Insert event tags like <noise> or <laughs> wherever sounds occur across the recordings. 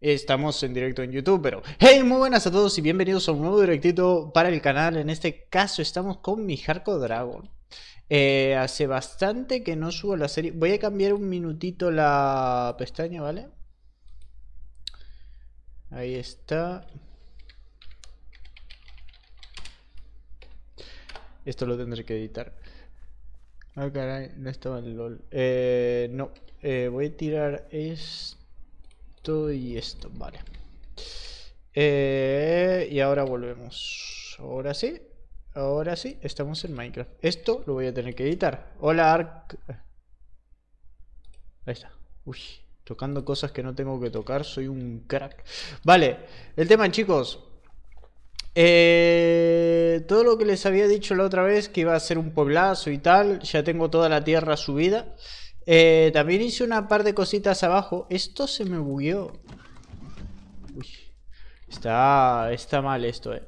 Estamos en directo en YouTube, pero hey, muy buenas a todos y bienvenidos a un nuevo directito para el canal. En este caso estamos con mi Harco Dragon. Eh, hace bastante que no subo la serie. Voy a cambiar un minutito la pestaña, ¿vale? Ahí está. Esto lo tendré que editar. Ah, caray, no estaba en LOL. Eh, no, eh, voy a tirar esto y esto, vale. Eh, y ahora volvemos. Ahora sí, ahora sí, estamos en Minecraft. Esto lo voy a tener que editar. Hola, Arc. Ahí está. Uy, tocando cosas que no tengo que tocar, soy un crack. Vale, el tema, chicos. Eh, todo lo que les había dicho la otra vez, que iba a ser un pueblazo y tal, ya tengo toda la tierra subida. Eh, también hice una par de cositas abajo. Esto se me bugueó. Uy. Está, está mal esto, eh.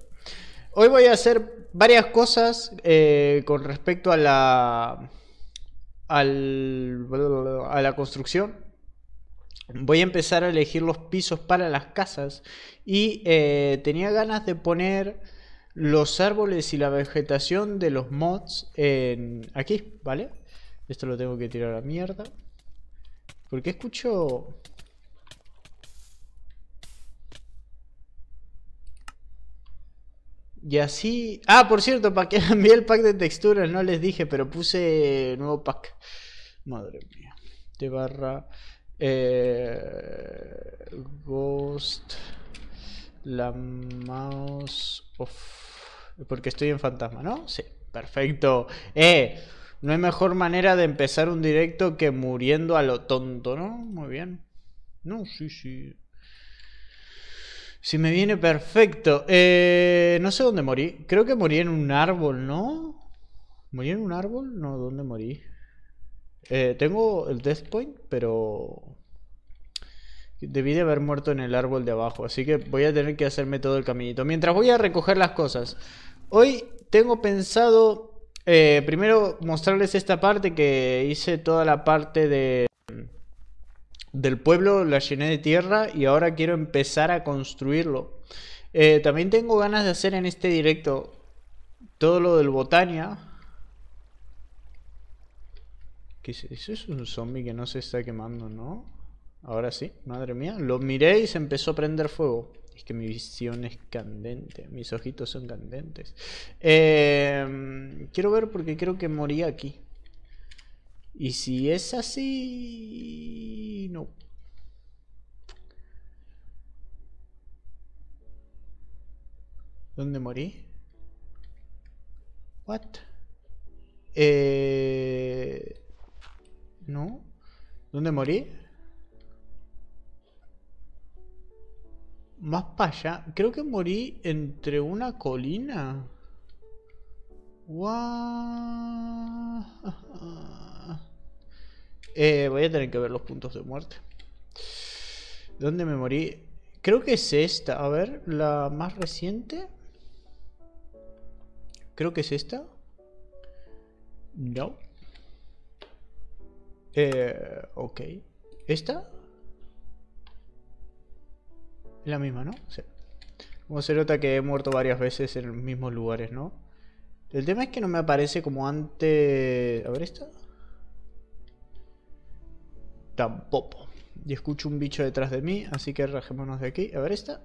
Hoy voy a hacer varias cosas eh, con respecto a la... a la construcción. Voy a empezar a elegir los pisos para las casas. Y eh, tenía ganas de poner los árboles y la vegetación de los mods en, aquí, ¿vale? Esto lo tengo que tirar a mierda. porque escucho...? Y así... Ah, por cierto, para que <laughs> envié el pack de texturas, no les dije, pero puse nuevo pack. Madre mía. De barra... Eh, ghost... La mouse... Porque estoy en fantasma, ¿no? Sí, perfecto. ¡Eh! No hay mejor manera de empezar un directo que muriendo a lo tonto, ¿no? Muy bien. No, sí, sí. Si me viene perfecto. Eh, no sé dónde morí. Creo que morí en un árbol, ¿no? ¿Morí en un árbol? No, ¿dónde morí? Eh, tengo el death point, pero... Debí de haber muerto en el árbol de abajo, así que voy a tener que hacerme todo el caminito. Mientras voy a recoger las cosas. Hoy tengo pensado eh, primero mostrarles esta parte que hice toda la parte de del pueblo, la llené de tierra y ahora quiero empezar a construirlo. Eh, también tengo ganas de hacer en este directo todo lo del Botania. ¿Qué es eso? es un zombie que no se está quemando, ¿no? Ahora sí, madre mía. Lo miré y se empezó a prender fuego que mi visión es candente. Mis ojitos son candentes. Em, quiero ver porque creo que morí aquí. Y si es así... No. ¿Dónde morí? What? Eh... ¿No? ¿Dónde morí? más para allá. Creo que morí entre una colina. <laughs> Eh, voy a tener que ver los puntos de muerte. ¿Dónde me morí? Creo que es esta. A ver, la más reciente. Creo que es esta. No. Eh, ok. ¿Esta? la misma, ¿no? Sí. Como se nota que he muerto varias veces en los mismos lugares, ¿no? El tema es que no me aparece como antes... A ver esta. Tampoco. Y escucho un bicho detrás de mí, así que rajémonos de aquí. A ver esta.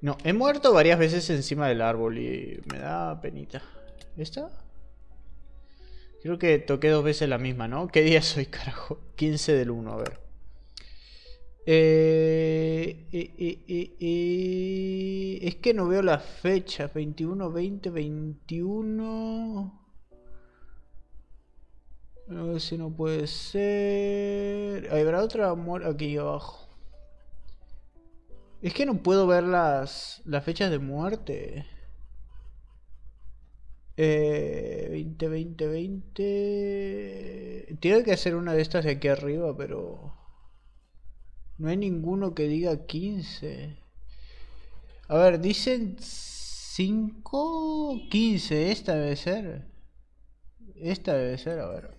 No, he muerto varias veces encima del árbol y me da penita. ¿Esta? Creo que toqué dos veces la misma, ¿no? ¿Qué día soy, carajo? 15 del 1, a ver. Eh, es que no veo las fechas. 21, 20, 21. A ver si no puede ser. Ah, Habrá otra muerte aquí abajo. Es que no puedo ver las, las fechas de muerte. Eh, 20, 20, 20. Tiene que ser una de estas de aquí arriba, pero... No hay ninguno que diga 15. A ver, dicen 5, 15. Esta debe ser. Esta debe ser, a ver.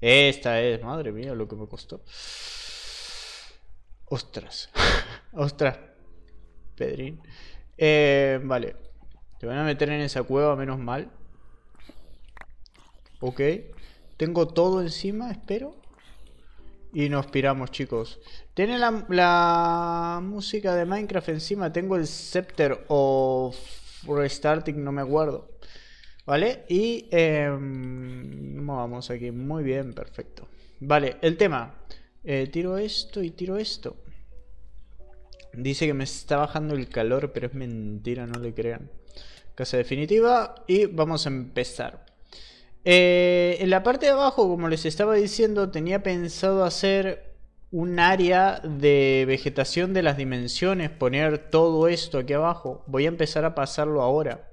Esta es, madre mía, lo que me costó. Ostras. <laughs> Ostras. Pedrín. Eh, vale. Te van a meter en esa cueva, menos mal. Ok. Tengo todo encima, espero. Y nos piramos, chicos. Tiene la, música de Minecraft encima. Tengo el Scepter of Restarting, no me acuerdo. ¿Vale? Y eh, vamos aquí. Muy bien, perfecto. Vale, el tema. Eh, tiro esto y tiro esto. Dice que me está bajando el calor, pero es mentira, no le crean. Casa definitiva y vamos a empezar. Eh, en la parte de abajo, como les estaba diciendo, tenía pensado hacer un área de vegetación de las dimensiones, poner todo esto aquí abajo. Voy a empezar a pasarlo ahora.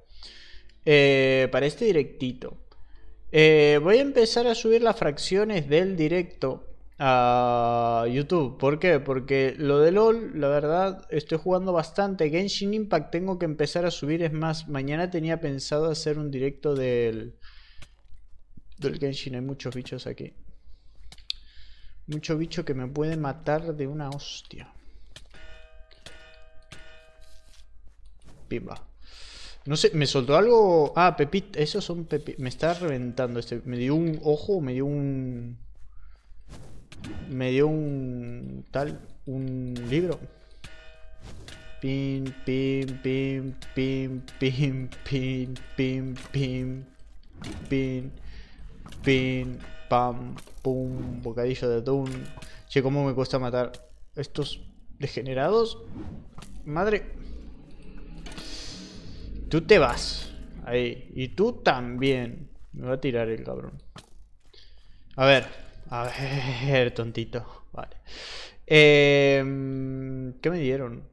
Eh, para este directito. Eh, voy a empezar a subir las fracciones del directo a YouTube. ¿Por qué? Porque lo de LOL, la verdad, estoy jugando bastante. Genshin Impact tengo que empezar a subir. Es más, mañana tenía pensado hacer un directo del, el Genshin hay muchos bichos aquí. Mucho bicho que me puede matar de una hostia. Pimba. No sé, me soltó algo... Ah, pepita. Esos son pepit Me está reventando este. Me dio un ojo, me dio un... Me dio un... Tal... Un libro. Pim, pim, pim, pim, pim, pim, pim, pim, pim. Pin, pam, pum, bocadillo de atún. Che, cómo me cuesta matar estos degenerados. Madre. Tú te vas. Ahí. Y tú también. Me va a tirar el cabrón. A ver. A ver, tontito. Vale. Em, ¿Qué me dieron?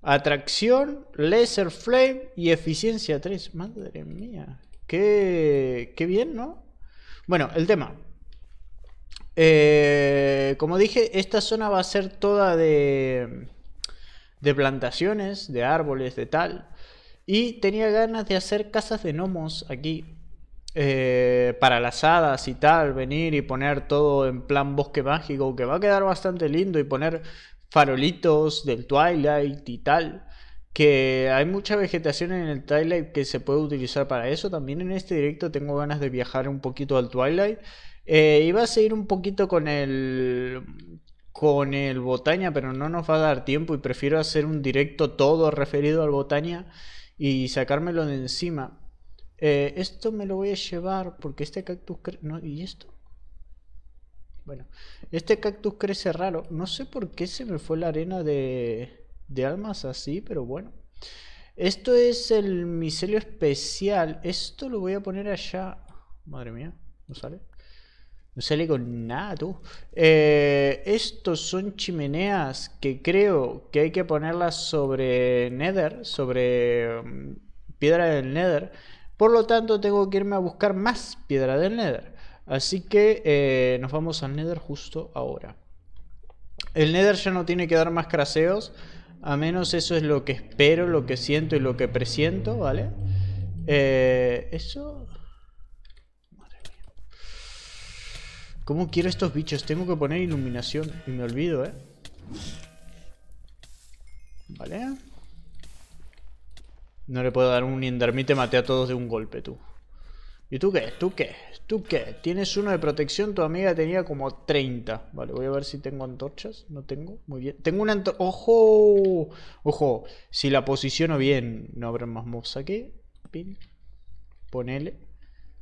Atracción, laser flame y eficiencia 3. Madre mía. Qué, qué bien, ¿no? Bueno, el tema. Eh, como dije, esta zona va a ser toda de, plantaciones, de árboles, de tal. Y tenía ganas de hacer casas de gnomos aquí. Eh, para las hadas y tal, venir y poner todo en plan bosque mágico, que va a quedar bastante lindo y poner farolitos del Twilight y tal que hay mucha vegetación en el Twilight que se puede utilizar para eso. También en este directo tengo ganas de viajar un poquito al Twilight. Eh, iba a seguir un poquito con el con el Botaña, pero no nos va a dar tiempo y prefiero hacer un directo todo referido al Botaña y sacármelo de encima. Eh, esto me lo voy a llevar porque este cactus no, y esto. Bueno, este cactus crece raro. No sé por qué se me fue la arena de de almas así, pero bueno. Esto es el micelio especial. Esto lo voy a poner allá. Madre mía, no sale. No sale con nada, tú. Eh, estos son chimeneas que creo que hay que ponerlas sobre Nether, sobre um, piedra del Nether. Por lo tanto, tengo que irme a buscar más piedra del Nether. Así que eh, nos vamos al Nether justo ahora. El Nether ya no tiene que dar más craseos a menos eso es lo que espero, lo que siento y lo que presiento, ¿vale? Eh, eso... Madre mía. ¿Cómo quiero estos bichos? Tengo que poner iluminación y me olvido, ¿eh? Vale. No le puedo dar un endermite, maté a todos de un golpe, tú. ¿Y tú qué? ¿Tú qué? ¿Tú qué? Tienes uno de protección, tu amiga tenía como 30. Vale, voy a ver si tengo antorchas. No tengo. Muy bien. Tengo una antorcha. ¡Ojo! Ojo, si la posiciono bien, no habrá más mobs aquí. Pin. Ponele.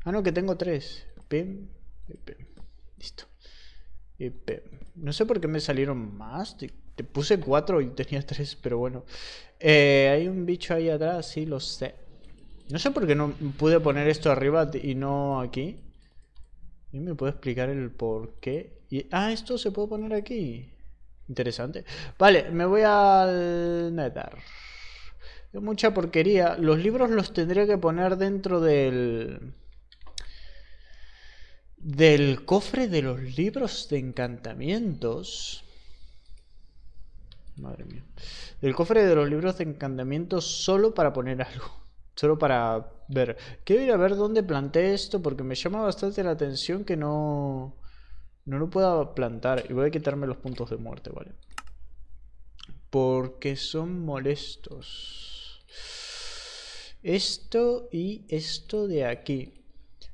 Ah, no, que tengo tres. Pim. Listo. Pim. No sé por qué me salieron más. Te, puse cuatro y tenía tres, pero bueno. Eh, hay un bicho ahí atrás, sí, lo sé. No sé por qué no pude poner esto arriba y no aquí. ¿Y me puede explicar el por qué? Y, ah, esto se puede poner aquí. Interesante. Vale, me voy al Nether. Es mucha porquería. Los libros los tendría que poner dentro del... Del cofre de los libros de encantamientos. Madre mía. Del cofre de los libros de encantamientos solo para poner algo. Solo para ver. Quiero ir a ver dónde planté esto porque me llama bastante la atención que no... No lo pueda plantar. Y voy a quitarme los puntos de muerte, ¿vale? Porque son molestos. Esto y esto de aquí.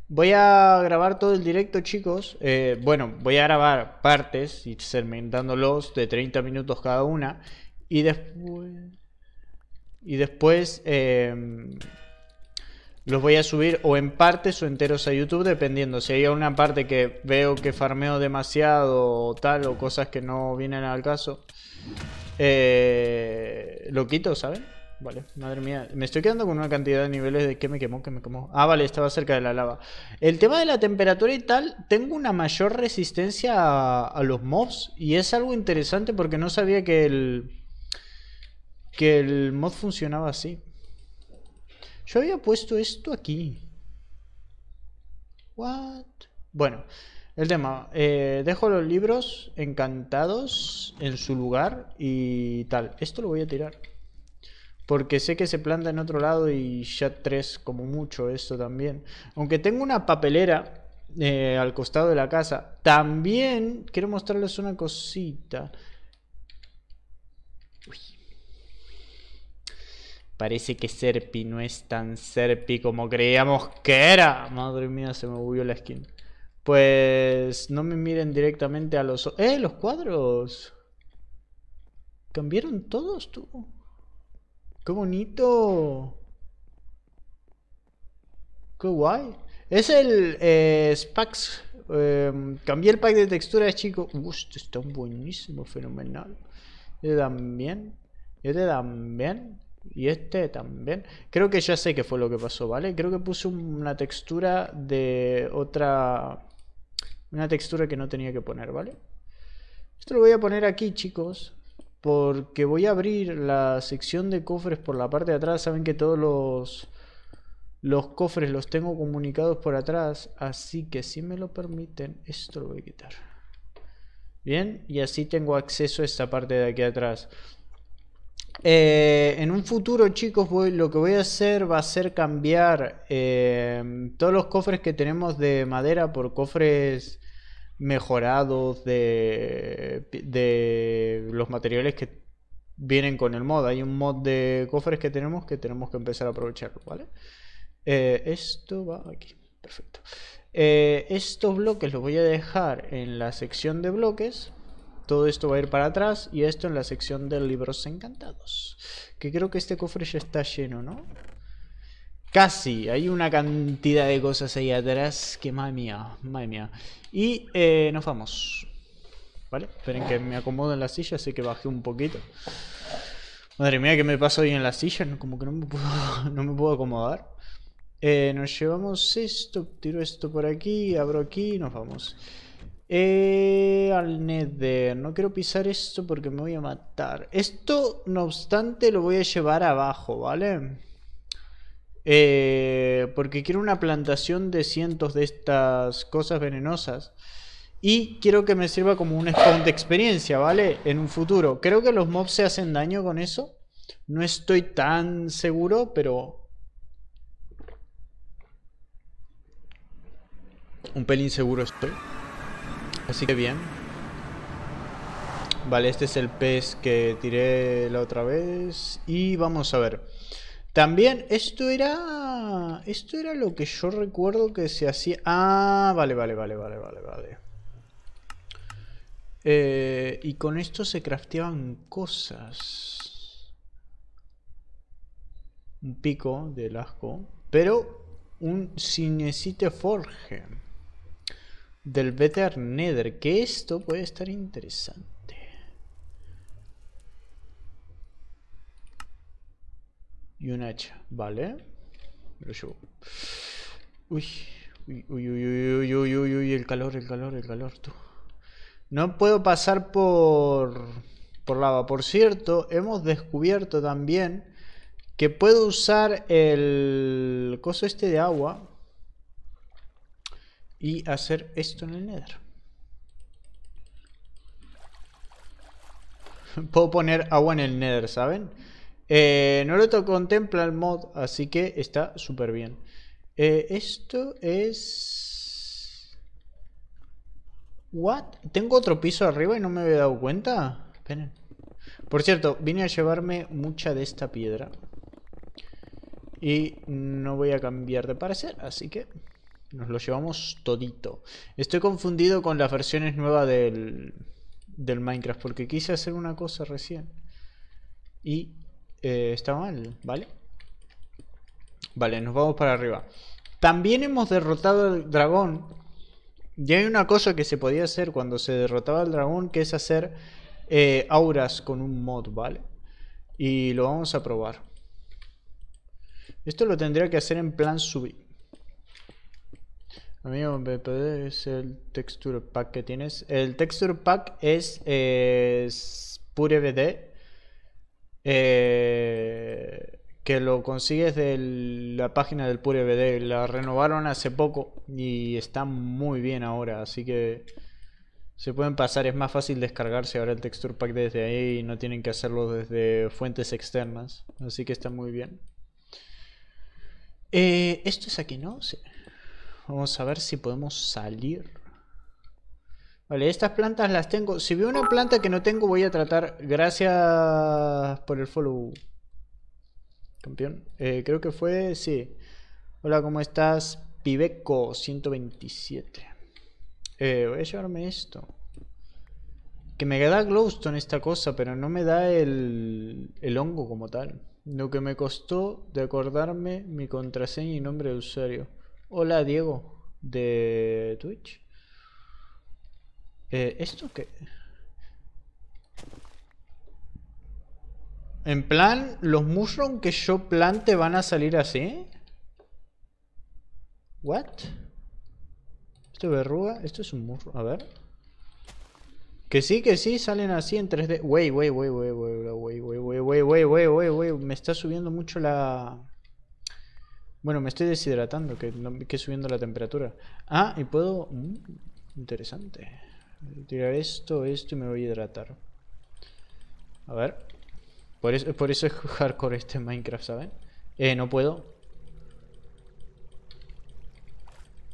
Voy a grabar todo el directo, chicos. Eh, bueno, voy a grabar partes y segmentándolos de 30 minutos cada una. Y después... Y después em, los voy a subir o en partes o enteros a YouTube, dependiendo. Si hay una parte que veo que farmeo demasiado o tal, o cosas que no vienen al caso, eh, lo quito, ¿saben? Vale, madre mía. Me estoy quedando con una cantidad de niveles de que me quemó, que me quemó. Ah, vale, estaba cerca de la lava. El tema de la temperatura y tal, tengo una mayor resistencia a los mobs. Y es algo interesante porque no sabía que el, que el mod funcionaba así. Yo había puesto esto aquí. What? Bueno, el tema, eh, dejo los libros encantados en su lugar y tal. Esto lo voy a tirar. Porque sé que se planta en otro lado y ya tres como mucho esto también. Aunque tengo una papelera eh, al costado de la casa. También quiero mostrarles una cosita. Uy, Parece que Serpi no es tan Serpi como creíamos que era. Madre mía, se me movió la skin. Pues no me miren directamente a los... ¡Eh, los cuadros! ¿Cambiaron todos, tú? ¡Qué bonito! ¡Qué guay! Es el eh, Spax. Em, cambié el pack de texturas, chico Esto está buenísimo, fenomenal. Yo también. Yo también. Y este también. Creo que ya sé qué fue lo que pasó, ¿vale? Creo que puse una textura de otra... Una textura que no tenía que poner, ¿vale? Esto lo voy a poner aquí, chicos. Porque voy a abrir la sección de cofres por la parte de atrás. Saben que todos los, los cofres los tengo comunicados por atrás. Así que si me lo permiten, esto lo voy a quitar. Bien, y así tengo acceso a esta parte de aquí atrás. Eh, en un futuro, chicos, lo que voy a hacer va a ser cambiar eh, todos los cofres que tenemos de madera por cofres mejorados de, los materiales que vienen con el mod. Hay un mod de cofres que tenemos que tenemos que empezar a aprovecharlo ¿vale? Eh, esto va aquí, perfecto. estos bloques los voy a dejar en la sección de bloques todo esto va a ir para atrás y esto en la sección de libros encantados. Que creo que este cofre ya está lleno, ¿no? Casi, hay una cantidad de cosas ahí atrás que madre mía, madre mía. Y eh, nos vamos. ¿Vale? Esperen que me acomodo en la silla, así que bajé un poquito. Madre mía, que me pasó hoy en la silla? Como que no me puedo, <laughs> no me puedo acomodar. Eh, nos llevamos esto, tiro esto por aquí, abro aquí nos vamos. Eh, al Nether. No quiero pisar esto porque me voy a matar. Esto, no obstante, lo voy a llevar abajo, ¿vale? Eh, porque quiero una plantación de cientos de estas cosas venenosas. Y quiero que me sirva como un spawn de experiencia, ¿vale? En un futuro. Creo que los mobs se hacen daño con eso. No estoy tan seguro, pero... Un pelín seguro estoy. Así que bien. Vale, este es el pez que tiré la otra vez. Y vamos a ver. También, esto era... Esto era lo que yo recuerdo que se hacía... Ah, vale, vale, vale, vale, vale, vale. Eh, y con esto se crafteaban cosas. Un pico de asco. Pero un cinecite forge del Better Nether, que esto puede estar interesante. Y un hacha, vale. lo Uy, uy, uy, uy, uy, uy, uy, el calor, el calor, el calor, No puedo pasar por, por lava. Por cierto, hemos descubierto también que puedo usar el coso este de agua y hacer esto en el Nether. <laughs> Puedo poner agua en el Nether, ¿saben? Eh, lo contempla el mod, así que está súper bien. Eh, esto es... ¿What? ¿Tengo otro piso arriba y no me había dado cuenta? Esperen. Por cierto, vine a llevarme mucha de esta piedra. Y no voy a cambiar de parecer, así que... Nos lo llevamos todito. Estoy confundido con las versiones nuevas del, Minecraft porque quise hacer una cosa recién. Y eh, está mal, ¿vale? Vale, nos vamos para arriba. También hemos derrotado al dragón. Y hay una cosa que se podía hacer cuando se derrotaba al dragón, que es hacer eh, auras con un mod, ¿vale? Y lo vamos a probar. Esto lo tendría que hacer en plan subir. Amigo, BPD es el texture pack que tienes. El texture pack es, es BD, eh, que lo consigues de la página del BD. La renovaron hace poco y está muy bien ahora. Así que se pueden pasar. Es más fácil descargarse ahora el texture pack desde ahí y no tienen que hacerlo desde fuentes externas. Así que está muy bien. Eh, esto es aquí, ¿no? Sí. Vamos a ver si podemos salir. Vale, estas plantas las tengo. Si veo una planta que no tengo, voy a tratar. Gracias por el follow. Campeón. Eh, creo que fue... Sí. Hola, ¿cómo estás? piveco 127. Eh, voy a llevarme esto. Que me da glowstone esta cosa, pero no me da el, el hongo como tal. Lo que me costó de acordarme mi contraseña y nombre de usuario. Hola Diego de Twitch. ¿Esto qué? En plan, los mushrooms que yo plante van a salir así. What? Esto es verruga, esto es un mushroom, a ver. Que sí, que sí, salen así en 3D. Wey, wey, wey, wey, wey, wey, wey, wey, wey, wey, wey, wey, wey, me está subiendo mucho la bueno, me estoy deshidratando, que, que subiendo la temperatura. Ah, y puedo... Mm, interesante. Tirar esto, esto y me voy a hidratar. A ver. Por eso, por eso es hardcore este Minecraft, ¿saben? Eh, no puedo.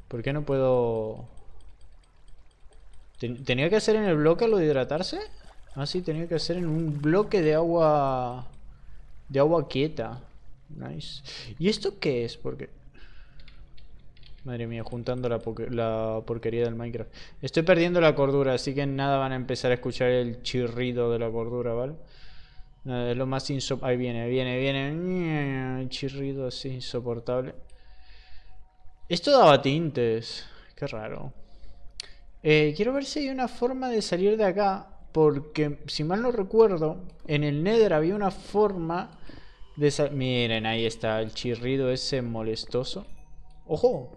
¿Por qué no puedo...? ¿Tenía que hacer en el bloque lo de hidratarse? Ah, sí, tenía que hacer en un bloque de agua... De agua quieta. Nice. ¿Y esto qué es? Porque... Madre mía, juntando la, porquería del Minecraft. Estoy perdiendo la cordura, así que nada van a empezar a escuchar el chirrido de la cordura, ¿vale? Es lo más insoportable Ahí viene, viene, viene. Chirrido así insoportable. Esto daba tintes. Qué raro. Eh, quiero ver si hay una forma de salir de acá. Porque, si mal no recuerdo, en el Nether había una forma Miren, ahí está el chirrido ese molestoso. ¡Ojo!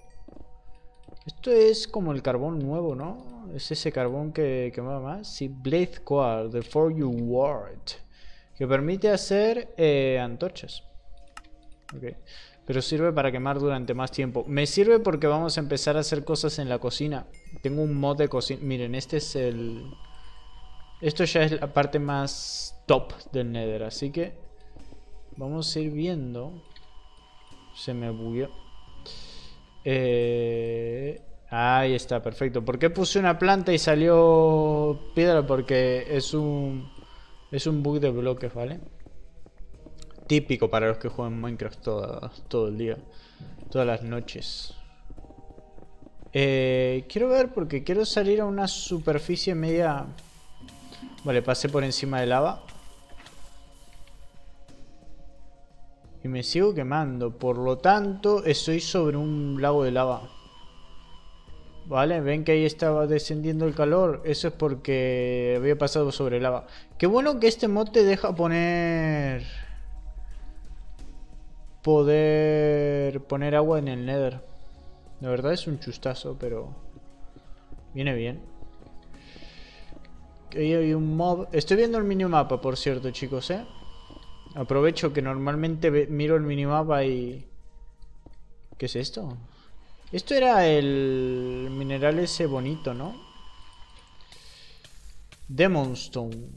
Esto es como el carbón nuevo, ¿no? Es ese carbón que quemaba más. Sí, Blade Quad, the For You Ward. Que permite hacer eh, antorchas. Pero sirve para quemar durante más tiempo. Me sirve porque vamos a empezar a hacer cosas en la cocina. Tengo un mod de cocina. Miren, este es el... Esto ya es la parte más top del Nether. Así que Vamos a ir viendo. Se me bugueó. Eh, ahí está, perfecto. ¿Por qué puse una planta y salió piedra? Porque es un, es un bug de bloques, ¿vale? Típico para los que juegan Minecraft todo, todo el día. Todas las noches. Eh, quiero ver porque quiero salir a una superficie media... Vale, pasé por encima de lava. Y me sigo quemando. Por lo tanto, estoy sobre un lago de lava. ¿Vale? ¿Ven que ahí estaba descendiendo el calor? Eso es porque había pasado sobre lava. Qué bueno que este mod te deja poner... Poder poner agua en el nether. La verdad es un chustazo, pero... Viene bien. Ahí hay un mob. Estoy viendo el minimapa, por cierto, chicos, ¿eh? Aprovecho que normalmente miro el minimapa y... ¿Qué es esto? Esto era el mineral ese bonito, ¿no? Demonstone.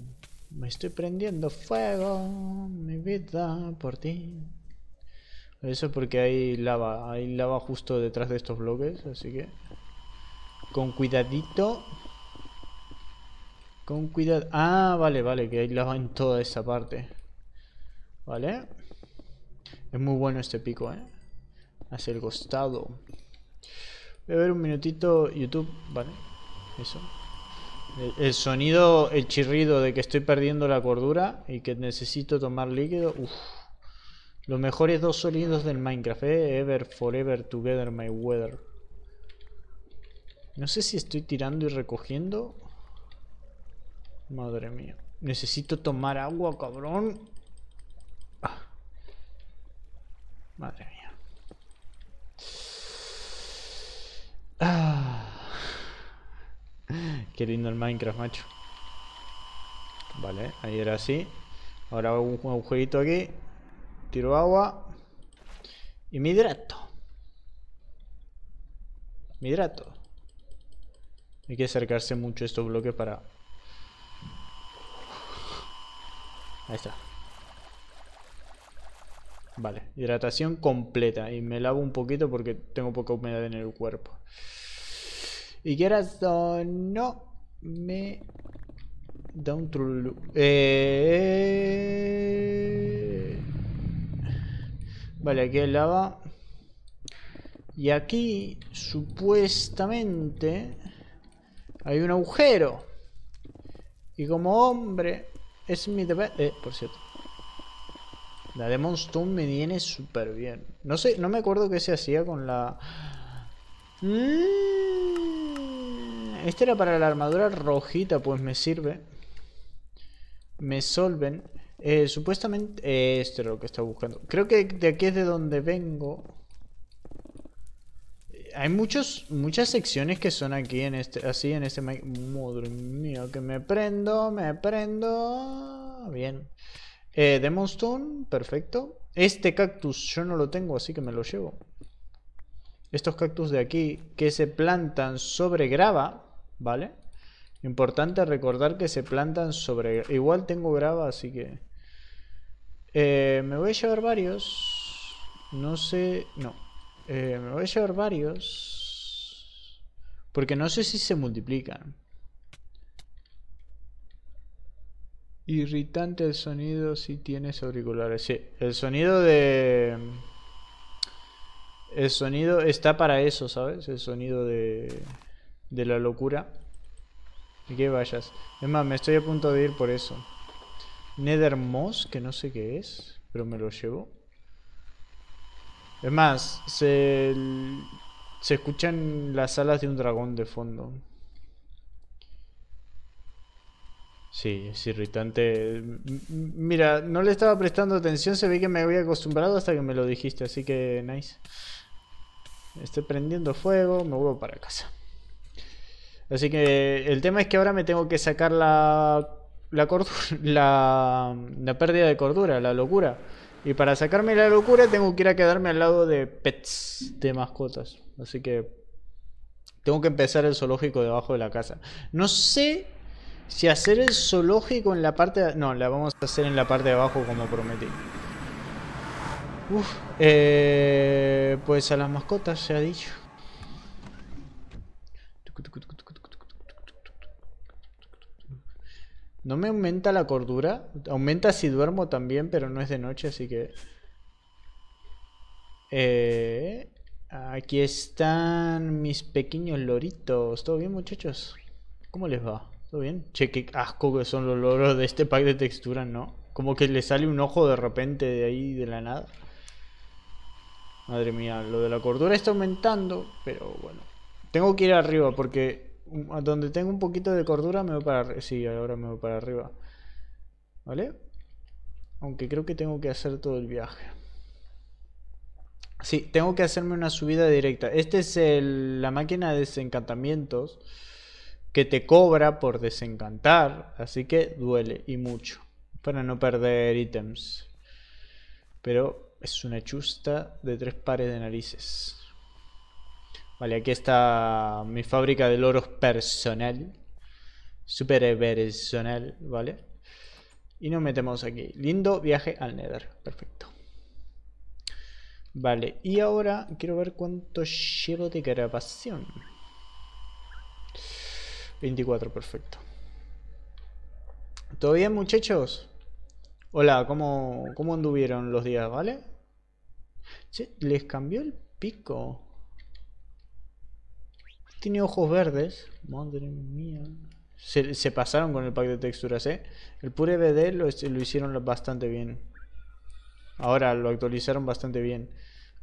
Me estoy prendiendo fuego, mi vida, por ti. Eso porque hay lava, hay lava justo detrás de estos bloques, así que... Con cuidadito. Con cuidado... Ah, vale, vale, que hay lava en toda esa parte. Vale. Es muy bueno este pico, ¿eh? Hacia el costado. Voy a ver un minutito YouTube. Vale. Eso. El, sonido, el chirrido de que estoy perdiendo la cordura y que necesito tomar líquido. Uf. Los mejores dos sonidos del Minecraft, ¿eh? Ever, forever, together, my weather. No sé si estoy tirando y recogiendo. Madre mía. Necesito tomar agua, cabrón. Madre mía. Ah. Qué lindo el Minecraft, macho. Vale, ahí era así. Ahora hago un agujerito aquí. Tiro agua. Y me hidrato. Me hidrato. Hay que acercarse mucho a estos bloques para... Ahí está. Hidratación completa. Y me lavo un poquito porque tengo poca humedad en el cuerpo. Y quieras o no, me da un trulu. Eh. Vale, aquí hay lava. Y aquí, supuestamente, hay un agujero. Y como hombre, es mi Eh, por cierto. La Demonstone me viene súper bien. No sé, no me acuerdo qué se hacía con la... Esta mm, este era para la armadura rojita, pues me sirve. Me solven. Eh, supuestamente... este esto lo que estaba buscando. Creo que de aquí es de donde vengo. Eh, hay muchos, muchas secciones que son aquí en este, así en este... Madre mía, que me prendo, me prendo... Bien. Eh, Demonstone, perfecto. Este cactus yo no lo tengo, así que me lo llevo. Estos cactus de aquí que se plantan sobre grava, ¿vale? Importante recordar que se plantan sobre... Igual tengo grava, así que... Eh, me voy a llevar varios. No sé... No. Eh, me voy a llevar varios. Porque no sé si se multiplican. Irritante el sonido si tienes auriculares. Sí, el sonido de... Mm, el sonido está para eso, ¿sabes? El sonido de... De la locura. Y que vayas. Es más, me estoy a punto de ir por eso. Nether Moss, que no sé qué es, pero me lo llevo. Es más, se, se escuchan las alas de un dragón de fondo. Sí, es irritante. Mira, no le estaba prestando atención, se ve que me había acostumbrado hasta que me lo dijiste, así que nice. Estoy prendiendo fuego, me voy para casa. Así que el tema es que ahora me tengo que sacar la la, cordura, <laughs> la, la pérdida de cordura, la locura. Y para sacarme la locura tengo que ir a quedarme al lado de pets, de mascotas. Así que tengo que empezar el zoológico debajo de la casa. No sé si hacer el zoológico en la parte... No, la vamos a hacer en la parte de abajo como prometí. Uf, eh, pues a las mascotas se ha dicho. No me aumenta la cordura. Aumenta si duermo también, pero no es de noche, así que... Eh, aquí están mis pequeños loritos. ¿Todo bien, muchachos? ¿Cómo les va? ¿Todo bien? Che, qué asco que son los logros de este pack de texturas, ¿no? Como que le sale un ojo de repente de ahí, de la nada. Madre mía, lo de la cordura está aumentando, pero bueno. Tengo que ir arriba porque mm, donde tengo un poquito de cordura me voy para arriba. Sí, ahora me voy para arriba. ¿Vale? Aunque creo que tengo que hacer todo el viaje. Sí, tengo que hacerme una subida directa. Este es la máquina de desencantamientos que te cobra por desencantar, así que duele y mucho, para no perder ítems. Pero es una chusta de tres pares de narices. Vale, aquí está mi fábrica de loros personal. Super personal, ¿vale? Y nos metemos aquí. Lindo viaje al Nether. Perfecto. Vale, y ahora quiero ver cuánto llevo de grabación. 24, perfecto. ¿Todo bien, muchachos? Hola, ¿cómo, anduvieron los días, vale? les cambió el pico. Tiene ojos verdes. Madre mía. Se, pasaron con el pack de texturas, ¿eh? El pure BD lo, lo hicieron bastante bien. Ahora lo actualizaron bastante bien.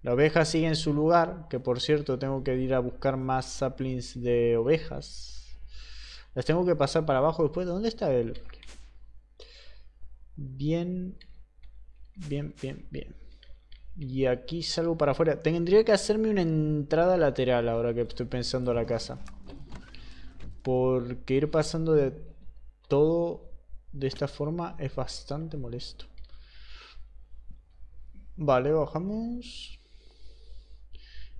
La oveja sigue en su lugar, que por cierto tengo que ir a buscar más saplings de ovejas. Las tengo que pasar para abajo después. ¿Dónde está él? Bien. Bien, bien, bien. Y aquí salgo para afuera. Tendría que hacerme una entrada lateral ahora que estoy pensando en la casa. Porque ir pasando de todo de esta forma es bastante molesto. Vale, bajamos.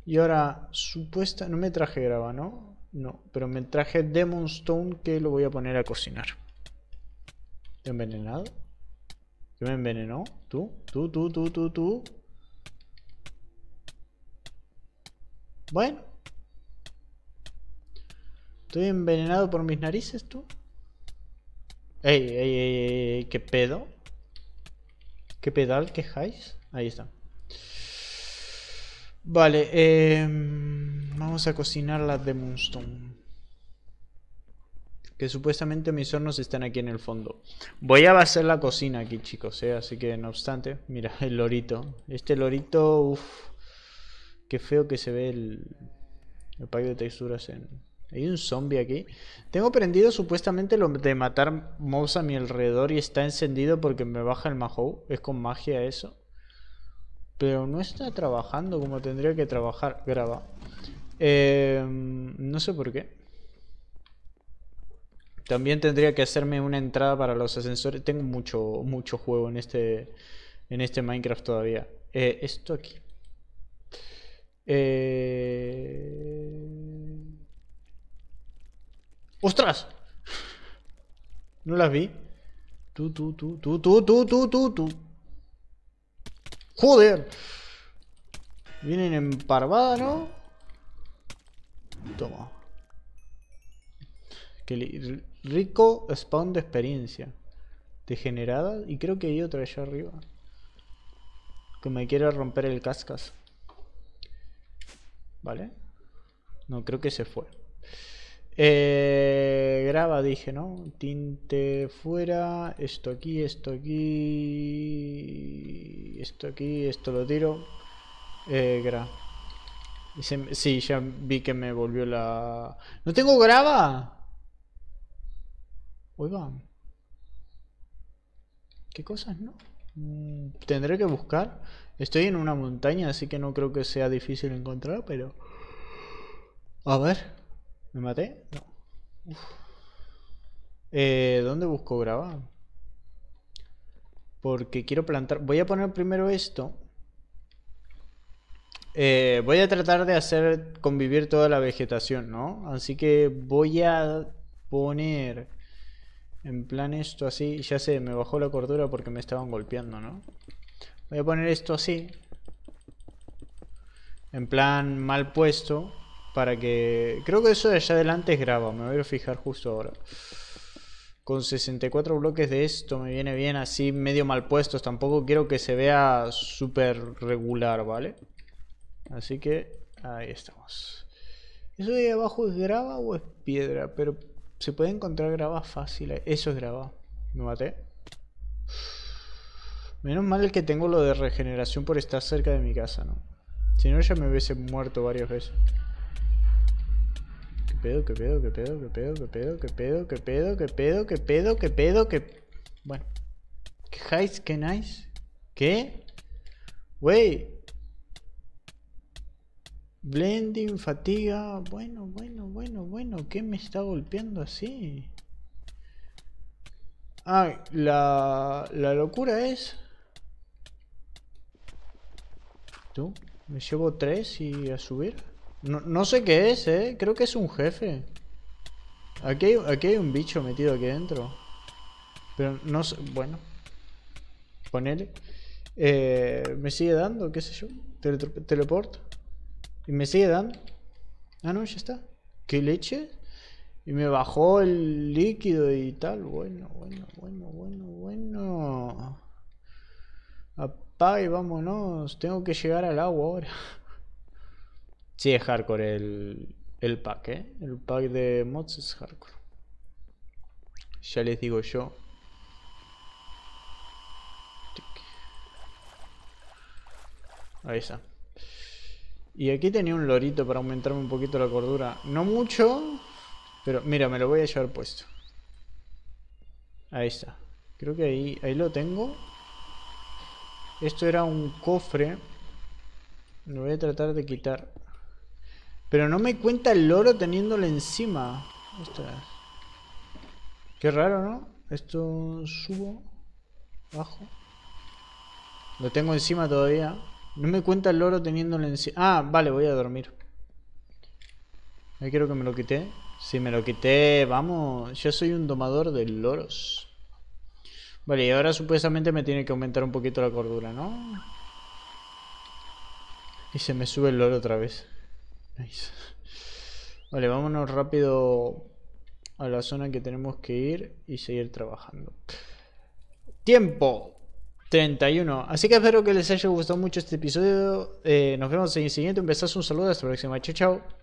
Y ahora, supuesta... No me traje grava, ¿no? No, pero me traje Demon Stone que lo voy a poner a cocinar. ¿Te envenenado? ¿Qué me envenenó? ¿Tú? ¿Tú, tú, tú, tú, tú? Bueno. ¿Estoy envenenado por mis narices, tú? Ey, ey, ey, ey, qué pedo. ¿Qué pedal quejáis? Ahí está. Vale, eh... Vamos a cocinar las de Moonstone Que supuestamente mis hornos están aquí en el fondo. Voy a hacer la cocina aquí, chicos, eh. Así que, no obstante, mira, <laughs> el lorito. Este lorito, uff. Qué feo que se ve el, el de texturas en... Hay un zombie aquí. Tengo prendido supuestamente lo de matar mobs a mi alrededor y está encendido porque me baja el mahou. Es con magia eso. Pero no está trabajando como tendría que trabajar. Graba. Em, no sé por qué. También tendría que hacerme una entrada para los ascensores. Tengo mucho, mucho juego en este, en este Minecraft todavía. Eh, esto aquí. Eh, ¡Ostras! <laughs> No las vi. Tú, tú, tú, tú, tú, tú, tú, tú, ¡Joder! Vienen en parvada, ¿no? Toma. Que rico spawn de experiencia. Degenerada. Y creo que hay otra allá arriba. Que me quiere romper el cascas. Vale. No, creo que se fue. Eh, graba, dije, ¿no? Tinte fuera, esto aquí, esto aquí, esto aquí, esto lo tiro. Eh, graba sí, ya vi que me volvió la... ¿No tengo grava? Oiga. ¿Qué cosas, no? Mm, tendré que buscar. Estoy en una montaña, así que no creo que sea difícil encontrar, pero... A ver. ¿Me maté? No. Eh, ¿Dónde busco grava? Porque quiero plantar... Voy a poner primero esto. Eh, voy a tratar de hacer convivir toda la vegetación, ¿no? Así que voy a poner en plan esto así. Ya sé, me bajó la cordura porque me estaban golpeando, ¿no? Voy a poner esto así. En plan mal puesto. Para que... Creo que eso de allá adelante es grava. Me voy a fijar justo ahora. Con 64 bloques de esto me viene bien así medio mal puestos. Tampoco quiero que se vea súper regular, ¿vale? vale Así que ahí estamos. ¿Eso de abajo es grava o es piedra? Pero se puede encontrar grava fácil. Eso es grava. Me maté. Menos mal el que tengo lo de regeneración por estar cerca de mi casa, ¿no? Si no ya me hubiese muerto varias veces. ¿Qué pedo, qué pedo, qué pedo, qué pedo, qué pedo, qué pedo, qué pedo, qué pedo, qué pedo, qué pedo, qué... Bueno. ¿Qué highs, qué nice? ¿Qué? Wey. Blending, fatiga. Bueno, bueno, bueno, bueno. ¿Qué me está golpeando así? Ah, la, la locura es... ¿Tú? Me llevo tres y a subir. No, no, sé qué es, eh. Creo que es un jefe. Aquí hay, aquí un bicho metido aquí dentro. Pero no sé. Bueno. Ponele. Eh, me sigue dando, qué sé yo. Teleporto. Y me sigue dando. Ah, no, ya está. ¿Qué leche? Y me bajó el líquido y tal. Bueno, bueno, bueno, bueno, bueno. Apaga vámonos. Tengo que llegar al agua ahora. <laughs> Sí, es hardcore el, el pack, ¿eh? El pack de mods es hardcore. Ya les digo yo. Ahí está. Y aquí tenía un lorito para aumentarme un poquito la cordura. No mucho, pero mira, me lo voy a llevar puesto. Ahí está. Creo que ahí, ahí lo tengo. Esto era un cofre. Lo voy a tratar de quitar. Pero no me cuenta el loro teniéndolo encima. Qué raro, ¿no? Esto subo, bajo. Lo tengo encima todavía. No me cuenta el loro teniéndolo encima. Ah, vale, voy a dormir. Ahí quiero que me lo quité. Si me lo quité, vamos. Yo soy un domador de loros. Vale, y ahora supuestamente me tiene que aumentar un poquito la cordura, ¿no? Y se me sube el loro otra vez. Nice. Vale, vámonos rápido a la zona que tenemos que ir y seguir trabajando. ¡Tiempo! 31. Así que espero que les haya gustado mucho este episodio. Eh, nos vemos en el siguiente. Un un saludo. Hasta la próxima. Chao, chao.